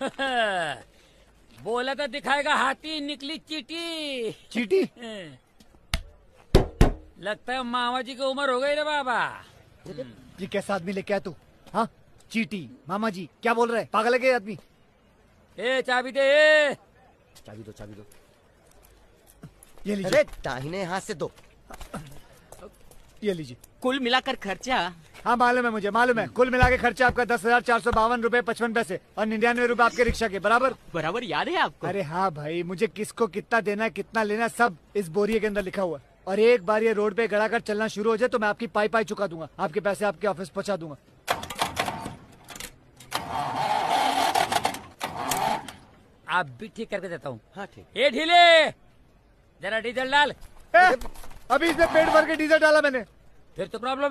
बोला तो दिखाएगा हाथी निकली चीटी चीटी लगता है मामा जी की उम्र हो गई रे बाबा ये कैसा आदमी लेके आया तू हाँ चीटी मामा जी क्या बोल रहे पागल है आदमी ए चाबी दे चाबी दो चाबी दो ये लीजिए दाहिने हाथ से दो ये लीजिए कुल मिलाकर खर्चा हाँ मालूम है मुझे मालूम है कुल मिला के खर्चा आपका दस हजार चार सौ बावन रूपए पचपन पैसे और निन्यानवे रूपए आपके रिक्शा के बराबर बराबर याद है आपको अरे हाँ भाई मुझे किसको कितना देना है कितना लेना सब इस बोरिए के अंदर लिखा हुआ और एक बार ये रोड पे गड़ा कर चलना शुरू हो जाए तो मैं आपकी पाई पाई चुका दूंगा आपके पैसे आपके ऑफिस पहुँचा दूंगा आप भी ठीक करके देता हूँ हाँ, ढीले जरा डीजल डाल अभी इसमें पेट भर के डीजल डाला मैंने फिर तो प्रॉब्लम